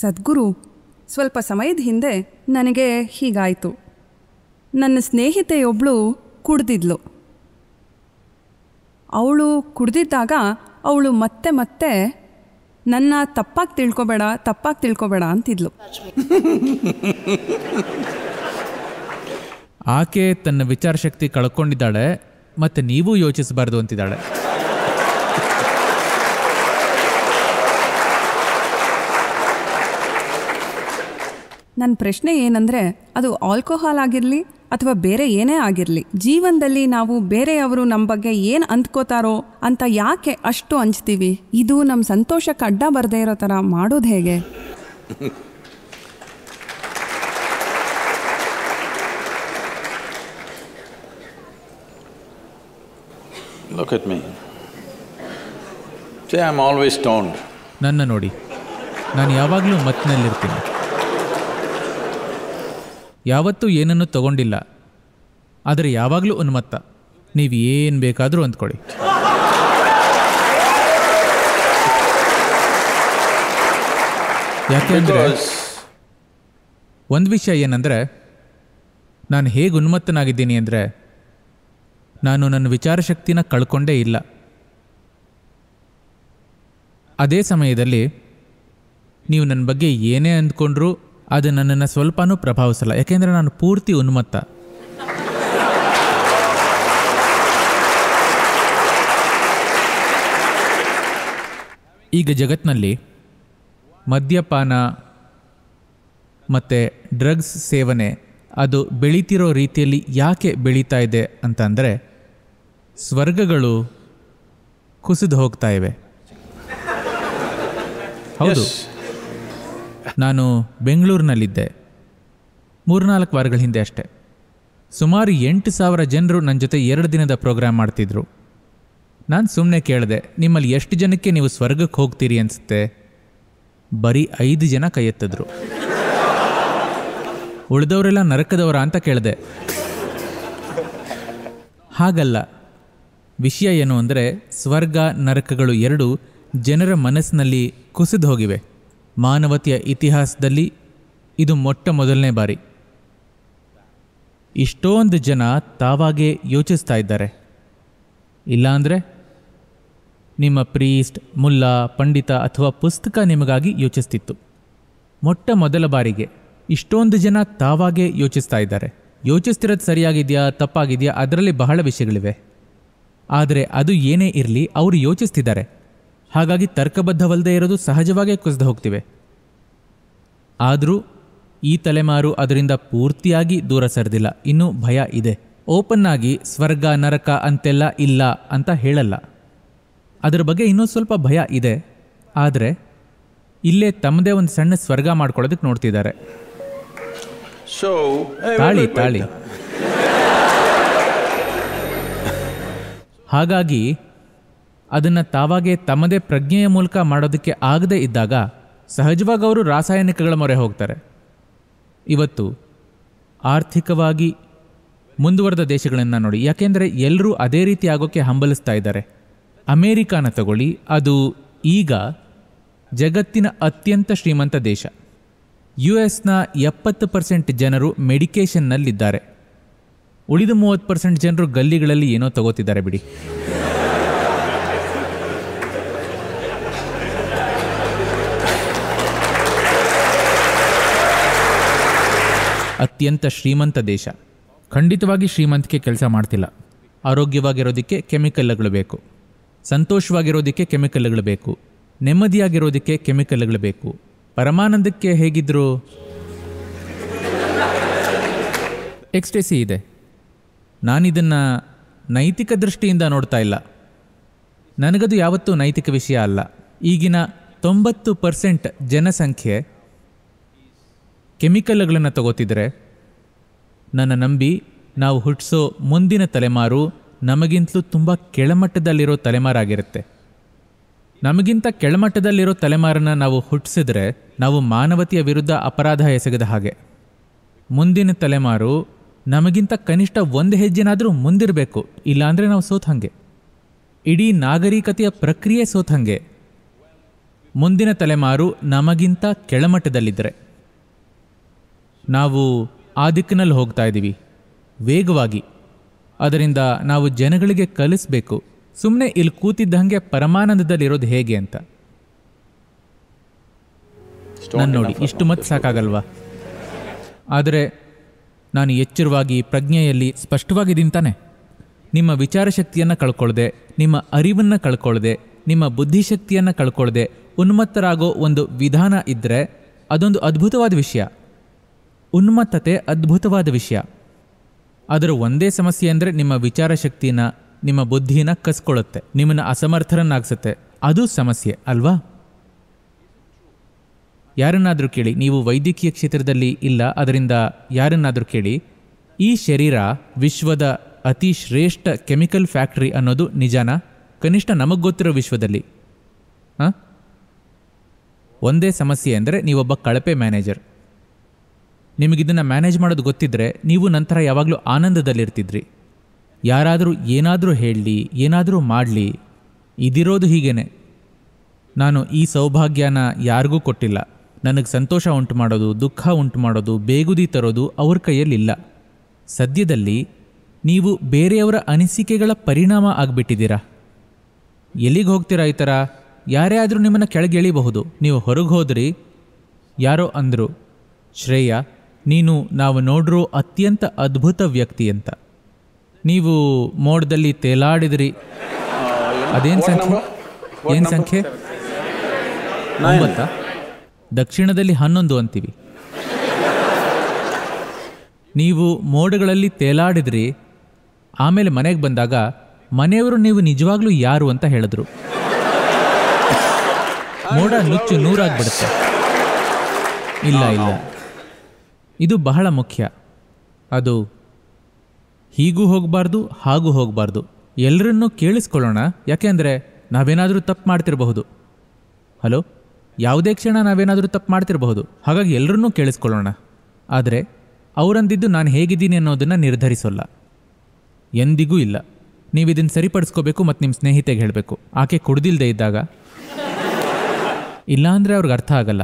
ಸದ್ಗುರು ಸ್ವಲ್ಪ ಸಮಯದ ಹಿಂದೆ ನನಗೆ ಹೀಗಾಯಿತು ನನ್ನ ಸ್ನೇಹಿತೆಯೊಬ್ಬಳು ಕುಡ್ದಿದ್ಲು ಅವಳು ಕುಡ್ದಿದ್ದಾಗ ಅವಳು ಮತ್ತೆ ಮತ್ತೆ ನನ್ನ ತಪ್ಪಾಗಿ ತಿಳ್ಕೊಬೇಡ ತಪ್ಪಾಗಿ ತಿಳ್ಕೊಬೇಡ ಅಂತಿದ್ಲು ಆಕೆ ತನ್ನ ವಿಚಾರ ಶಕ್ತಿ ಕಳ್ಕೊಂಡಿದ್ದಾಳೆ ಮತ್ತು ನೀವು ಯೋಚಿಸಬಾರ್ದು ಅಂತಿದ್ದಾಳೆ ನನ್ನ ಪ್ರಶ್ನೆ ಏನಂದರೆ ಅದು ಆಲ್ಕೋಹಾಲ್ ಆಗಿರಲಿ ಅಥವಾ ಬೇರೆ ಏನೇ ಆಗಿರಲಿ ಜೀವನದಲ್ಲಿ ನಾವು ಬೇರೆಯವರು ನಮ್ಮ ಬಗ್ಗೆ ಏನು ಅಂದ್ಕೋತಾರೋ ಅಂತ ಯಾಕೆ ಅಷ್ಟು ಹಂಚ್ತೀವಿ ಇದು ನಮ್ಮ ಸಂತೋಷಕ್ಕೆ ಅಡ್ಡ ಬರದೇ ಇರೋ ಥರ ಮಾಡೋದು ಹೇಗೆ ನನ್ನ ನೋಡಿ ನಾನು ಯಾವಾಗಲೂ ಮತ್ತಿನಲ್ಲಿರ್ತೀನಿ ಯಾವತ್ತೂ ಏನನ್ನು ತಗೊಂಡಿಲ್ಲ ಆದರೆ ಯಾವಾಗಲೂ ಉನ್ಮತ್ತ ನೀವು ಏನು ಬೇಕಾದರೂ ಅಂದ್ಕೊಳ್ಳಿ ಯಾಕೆಂದ್ರೆ ಒಂದು ವಿಷಯ ಏನಂದರೆ ನಾನು ಹೇಗೆ ಉನ್ಮತ್ತನಾಗಿದ್ದೀನಿ ಅಂದರೆ ನಾನು ನನ್ನ ವಿಚಾರ ಶಕ್ತಿನ ಕಳ್ಕೊಂಡೇ ಇಲ್ಲ ಅದೇ ಸಮಯದಲ್ಲಿ ನೀವು ನನ್ನ ಬಗ್ಗೆ ಏನೇ ಅಂದ್ಕೊಂಡ್ರೂ ಅದು ನನ್ನನ್ನು ಸ್ವಲ್ಪನೂ ಪ್ರಭಾವಿಸಲ್ಲ ಯಾಕೆಂದರೆ ನಾನು ಪೂರ್ತಿ ಉನ್ಮತ್ತ ಈಗ ಜಗತ್ತಿನಲ್ಲಿ ಮದ್ಯಪಾನ ಮತ್ತು ಡ್ರಗ್ಸ್ ಸೇವನೆ ಅದು ಬೆಳೀತಿರೋ ರೀತಿಯಲ್ಲಿ ಯಾಕೆ ಬೆಳೀತಾ ಇದೆ ಅಂತಂದರೆ ಸ್ವರ್ಗಗಳು ಕುಸಿದು ಹೋಗ್ತಾ ಇವೆ ಹೌದು ನಾನು ಬೆಂಗಳೂರಿನಲ್ಲಿದ್ದೆ ಮೂರ್ನಾಲ್ಕು ವಾರಗಳ ಹಿಂದೆ ಅಷ್ಟೆ ಸುಮಾರು ಎಂಟು ಸಾವಿರ ಜನರು ನನ್ನ ಜೊತೆ ಎರಡು ದಿನದ ಪ್ರೋಗ್ರಾಮ್ ಮಾಡ್ತಿದ್ರು ನಾನು ಸುಮ್ಮನೆ ಕೇಳಿದೆ ನಿಮ್ಮಲ್ಲಿ ಎಷ್ಟು ಜನಕ್ಕೆ ನೀವು ಸ್ವರ್ಗಕ್ಕೆ ಹೋಗ್ತೀರಿ ಅನಿಸುತ್ತೆ ಬರೀ ಐದು ಜನ ಕೈ ಎತ್ತಿದ್ರು ಉಳಿದವರೆಲ್ಲ ನರಕದವರ ಅಂತ ಕೇಳಿದೆ ಹಾಗಲ್ಲ ವಿಷಯ ಏನು ಅಂದರೆ ಸ್ವರ್ಗ ನರಕಗಳು ಎರಡು ಜನರ ಮನಸ್ಸಿನಲ್ಲಿ ಕುಸಿದು ಹೋಗಿವೆ ಮಾನವತೆಯ ಇತಿಹಾಸದಲ್ಲಿ ಇದು ಮೊಟ್ಟ ಮೊದಲನೇ ಬಾರಿ ಇಷ್ಟೊಂದು ಜನ ತಾವಾಗೇ ಯೋಚಿಸ್ತಾ ಇದ್ದಾರೆ ಇಲ್ಲಾಂದರೆ ನಿಮ್ಮ ಪ್ರೀಸ್ಟ್ ಮುಲ್ಲಾ ಪಂಡಿತ ಅಥವಾ ಪುಸ್ತಕ ನಿಮಗಾಗಿ ಯೋಚಿಸ್ತಿತ್ತು ಮೊಟ್ಟ ಮೊದಲ ಬಾರಿಗೆ ಇಷ್ಟೊಂದು ಜನ ತಾವಾಗೇ ಯೋಚಿಸ್ತಾ ಇದ್ದಾರೆ ಯೋಚಿಸ್ತಿರೋದು ಸರಿಯಾಗಿದೆಯಾ ತಪ್ಪಾಗಿದೆಯಾ ಅದರಲ್ಲಿ ಬಹಳ ವಿಷಯಗಳಿವೆ ಆದರೆ ಅದು ಏನೇ ಇರಲಿ ಅವರು ಯೋಚಿಸ್ತಿದ್ದಾರೆ ಹಾಗಾಗಿ ತರ್ಕಬದ್ಧವಲ್ಲದೆ ಇರೋದು ಸಹಜವಾಗೇ ಕುಸಿದು ಹೋಗ್ತಿವೆ ಆದರೂ ಈ ತಲೆಮಾರು ಅದರಿಂದ ಪೂರ್ತಿಯಾಗಿ ದೂರ ಸರಿದಿಲ್ಲ ಇನ್ನೂ ಭಯ ಇದೆ ಓಪನ್ ಆಗಿ ಸ್ವರ್ಗ ನರಕ ಅಂತೆಲ್ಲ ಇಲ್ಲ ಅಂತ ಹೇಳಲ್ಲ ಅದರ ಬಗ್ಗೆ ಇನ್ನೂ ಸ್ವಲ್ಪ ಭಯ ಇದೆ ಆದರೆ ಇಲ್ಲೇ ತಮ್ಮದೇ ಒಂದು ಸಣ್ಣ ಸ್ವರ್ಗ ಮಾಡ್ಕೊಳ್ಳೋದಕ್ಕೆ ನೋಡ್ತಿದ್ದಾರೆ ತಾಳಿ ತಾಳಿ ಹಾಗಾಗಿ ಅದನ್ನು ತಾವಾಗೇ ತಮ್ಮದೇ ಪ್ರಜ್ಞೆಯ ಮೂಲಕ ಮಾಡೋದಕ್ಕೆ ಆಗದೇ ಇದ್ದಾಗ ಸಹಜವಾಗಿ ಅವರು ರಾಸಾಯನಿಕಗಳ ಮೊರೆ ಹೋಗ್ತಾರೆ ಇವತ್ತು ಆರ್ಥಿಕವಾಗಿ ಮುಂದುವರೆದ ದೇಶಗಳನ್ನು ನೋಡಿ ಯಾಕೆಂದರೆ ಎಲ್ಲರೂ ಅದೇ ರೀತಿ ಆಗೋಕ್ಕೆ ಹಂಬಲಿಸ್ತಾ ಇದ್ದಾರೆ ಅಮೇರಿಕಾನ ತಗೊಳ್ಳಿ ಅದು ಈಗ ಜಗತ್ತಿನ ಅತ್ಯಂತ ಶ್ರೀಮಂತ ದೇಶ ಯು ಎಸ್ನ ಎಪ್ಪತ್ತು ಪರ್ಸೆಂಟ್ ಜನರು ಮೆಡಿಕೇಷನ್ನಲ್ಲಿದ್ದಾರೆ ಉಳಿದ ಮೂವತ್ತು ಪರ್ಸೆಂಟ್ ಜನರು ಗಲ್ಲಿಗಳಲ್ಲಿ ಏನೋ ತಗೋತಿದ್ದಾರೆ ಬಿಡಿ ಅತ್ಯಂತ ಶ್ರೀಮಂತ ದೇಶ ಖಂಡಿತವಾಗಿ ಶ್ರೀಮಂತಿಕೆ ಕೆಲಸ ಮಾಡ್ತಿಲ್ಲ ಆರೋಗ್ಯವಾಗಿರೋದಕ್ಕೆ ಕೆಮಿಕಲ್ಗಳು ಬೇಕು ಸಂತೋಷವಾಗಿರೋದಕ್ಕೆ ಕೆಮಿಕಲ್ಗಳು ಬೇಕು ನೆಮ್ಮದಿಯಾಗಿರೋದಕ್ಕೆ ಕೆಮಿಕಲ್ಗಳು ಬೇಕು ಪರಮಾನಂದಕ್ಕೆ ಹೇಗಿದ್ರು ಎಕ್ಸ್ಟೆಸಿ ಇದೆ ನಾನಿದನ್ನು ನೈತಿಕ ದೃಷ್ಟಿಯಿಂದ ನೋಡ್ತಾ ಇಲ್ಲ ನನಗದು ಯಾವತ್ತೂ ನೈತಿಕ ವಿಷಯ ಅಲ್ಲ ಈಗಿನ ತೊಂಬತ್ತು ಪರ್ಸೆಂಟ್ ಜನಸಂಖ್ಯೆ ಕೆಮಿಕಲ್ಗಳನ್ನು ತಗೋತಿದ್ರೆ ನನ್ನ ನಂಬಿ ನಾವು ಹುಟ್ಟಿಸೋ ಮುಂದಿನ ತಲೆಮಾರು ನಮಗಿಂತಲೂ ತುಂಬ ಕೆಳಮಟ್ಟದಲ್ಲಿರೋ ತಲೆಮಾರಾಗಿರುತ್ತೆ ನಮಗಿಂತ ಕೆಳಮಟ್ಟದಲ್ಲಿರೋ ತಲೆಮಾರನ್ನ ನಾವು ಹುಟ್ಟಿಸಿದ್ರೆ ನಾವು ಮಾನವತೆಯ ವಿರುದ್ಧ ಅಪರಾಧ ಎಸಗದ ಹಾಗೆ ಮುಂದಿನ ತಲೆಮಾರು ನಮಗಿಂತ ಕನಿಷ್ಠ ಒಂದು ಹೆಜ್ಜೆನಾದರೂ ಮುಂದಿರಬೇಕು ಇಲ್ಲಾಂದರೆ ನಾವು ಸೋತ್ ಹಾಗೆ ಇಡೀ ನಾಗರಿಕತೆಯ ಪ್ರಕ್ರಿಯೆ ಸೋತ್ ಹಾಗೆ ಮುಂದಿನ ತಲೆಮಾರು ನಮಗಿಂತ ಕೆಳಮಟ್ಟದಲ್ಲಿದ್ದರೆ ನಾವು ಆ ದಿಕ್ಕಿನಲ್ಲಿ ಹೋಗ್ತಾ ಇದ್ದೀವಿ ವೇಗವಾಗಿ ಅದರಿಂದ ನಾವು ಜನಗಳಿಗೆ ಕಲಿಸ್ಬೇಕು ಸುಮ್ಮನೆ ಇಲ್ಲಿ ಕೂತಿದ್ದ ಕೂತಿದ್ದಂಗೆ ಪರಮಾನಂದದಲ್ಲಿರೋದು ಹೇಗೆ ಅಂತ ನಾನು ನೋಡಿ ಇಷ್ಟು ಮತ್ತೆ ಸಾಕಾಗಲ್ವಾ ಆದರೆ ನಾನು ಎಚ್ಚರವಾಗಿ ಪ್ರಜ್ಞೆಯಲ್ಲಿ ಸ್ಪಷ್ಟವಾಗಿದ್ದೀನಿ ತಾನೆ ನಿಮ್ಮ ವಿಚಾರ ಶಕ್ತಿಯನ್ನು ಕಳ್ಕೊಳ್ಳದೆ ನಿಮ್ಮ ಅರಿವನ್ನು ಕಳ್ಕೊಳ್ಳದೆ ನಿಮ್ಮ ಬುದ್ಧಿಶಕ್ತಿಯನ್ನು ಕಳ್ಕೊಳ್ಳದೆ ಉನ್ಮತ್ತರಾಗೋ ಒಂದು ವಿಧಾನ ಇದ್ದರೆ ಅದೊಂದು ಅದ್ಭುತವಾದ ವಿಷಯ ಉನ್ಮತ್ತತೆ ಅದ್ಭುತವಾದ ವಿಷಯ ಅದರ ಒಂದೇ ಸಮಸ್ಯೆ ಅಂದರೆ ನಿಮ್ಮ ವಿಚಾರ ಶಕ್ತಿನ ನಿಮ್ಮ ಬುದ್ಧಿನ ಕಸ್ಕೊಳ್ಳುತ್ತೆ ನಿಮ್ಮನ್ನ ಅಸಮರ್ಥರನ್ನಾಗಿಸುತ್ತೆ ಅದು ಸಮಸ್ಯೆ ಅಲ್ವಾ ಯಾರನ್ನಾದರೂ ಕೇಳಿ ನೀವು ವೈದ್ಯಕೀಯ ಕ್ಷೇತ್ರದಲ್ಲಿ ಇಲ್ಲ ಅದರಿಂದ ಯಾರನ್ನಾದರೂ ಕೇಳಿ ಈ ಶರೀರ ವಿಶ್ವದ ಅತಿ ಶ್ರೇಷ್ಠ ಕೆಮಿಕಲ್ ಫ್ಯಾಕ್ಟ್ರಿ ಅನ್ನೋದು ನಿಜಾನ ಕನಿಷ್ಠ ನಮಗೆ ಗೊತ್ತಿರೋ ವಿಶ್ವದಲ್ಲಿ ಹಾಂ ಒಂದೇ ಸಮಸ್ಯೆ ಅಂದರೆ ನೀವೊಬ್ಬ ಕಳಪೆ ಮ್ಯಾನೇಜರ್ ನಿಮಗಿದನ್ನು ಮ್ಯಾನೇಜ್ ಮಾಡೋದು ಗೊತ್ತಿದ್ದರೆ ನೀವು ನಂತರ ಯಾವಾಗಲೂ ಆನಂದದಲ್ಲಿರ್ತಿದ್ರಿ ಯಾರಾದರೂ ಏನಾದರೂ ಹೇಳಲಿ ಏನಾದರೂ ಮಾಡಲಿ ಇದಿರೋದು ಹೀಗೇನೆ ನಾನು ಈ ಸೌಭಾಗ್ಯನ ಯಾರಿಗೂ ಕೊಟ್ಟಿಲ್ಲ ನನಗೆ ಸಂತೋಷ ಉಂಟು ಮಾಡೋದು ದುಃಖ ಉಂಟು ಮಾಡೋದು ಬೇಗುದಿ ತರೋದು ಅವ್ರ ಕೈಯಲ್ಲಿಲ್ಲ ಸದ್ಯದಲ್ಲಿ ನೀವು ಬೇರೆಯವರ ಅನಿಸಿಕೆಗಳ ಪರಿಣಾಮ ಆಗಿಬಿಟ್ಟಿದ್ದೀರಾ ಎಲ್ಲಿಗೆ ಹೋಗ್ತೀರಾ ಈ ಥರ ಯಾರೇ ಆದರೂ ನಿಮ್ಮನ್ನು ಕೆಳಗೆ ಎಳಿಬಹುದು ನೀವು ಹೊರಗೆ ಹೋದ್ರಿ ಯಾರೋ ಅಂದರು ಶ್ರೇಯಾ ನೀನು ನಾವು ನೋಡಿರೋ ಅತ್ಯಂತ ಅದ್ಭುತ ವ್ಯಕ್ತಿ ಅಂತ ನೀವು ಮೋಡದಲ್ಲಿ ತೇಲಾಡಿದ್ರಿ ಅದೇನು ಸಂಖ್ಯೆ ಏನು ಸಂಖ್ಯೆ ಒಂಬತ್ತಾ ದಕ್ಷಿಣದಲ್ಲಿ ಹನ್ನೊಂದು ಅಂತೀವಿ ನೀವು ಮೋಡಗಳಲ್ಲಿ ತೇಲಾಡಿದ್ರಿ ಆಮೇಲೆ ಮನೆಗೆ ಬಂದಾಗ ಮನೆಯವರು ನೀವು ನಿಜವಾಗ್ಲೂ ಯಾರು ಅಂತ ಹೇಳಿದ್ರು ಮೋಡ ನುಚ್ಚು ನೂರಾಗ್ಬಿಡುತ್ತೆ ಇಲ್ಲ ಇಲ್ಲ ಇದು ಬಹಳ ಮುಖ್ಯ ಅದು ಹೀಗೂ ಹೋಗಬಾರ್ದು ಹಾಗೂ ಹೋಗಬಾರ್ದು ಎಲ್ಲರನ್ನೂ ಕೇಳಿಸ್ಕೊಳ್ಳೋಣ ಯಾಕೆಂದರೆ ನಾವೇನಾದರೂ ತಪ್ಪು ಮಾಡ್ತಿರಬಹುದು ಹಲೋ ಯಾವುದೇ ಕ್ಷಣ ನಾವೇನಾದರೂ ತಪ್ಪು ಮಾಡ್ತಿರಬಹುದು ಹಾಗಾಗಿ ಎಲ್ಲರನ್ನೂ ಕೇಳಿಸ್ಕೊಳ್ಳೋಣ ಆದರೆ ಅವರಂದಿದ್ದು ನಾನು ಹೇಗಿದ್ದೀನಿ ಅನ್ನೋದನ್ನು ನಿರ್ಧರಿಸೋಲ್ಲ ಎಂದಿಗೂ ಇಲ್ಲ ನೀವು ಇದನ್ನು ಸರಿಪಡಿಸ್ಕೋಬೇಕು ಮತ್ತು ನಿಮ್ಮ ಸ್ನೇಹಿತೆಗೆ ಹೇಳಬೇಕು ಆಕೆ ಕುಡ್ದಿಲ್ಲದೆ ಇದ್ದಾಗ ಇಲ್ಲಾಂದರೆ ಅವ್ರಿಗೆ ಅರ್ಥ ಆಗಲ್ಲ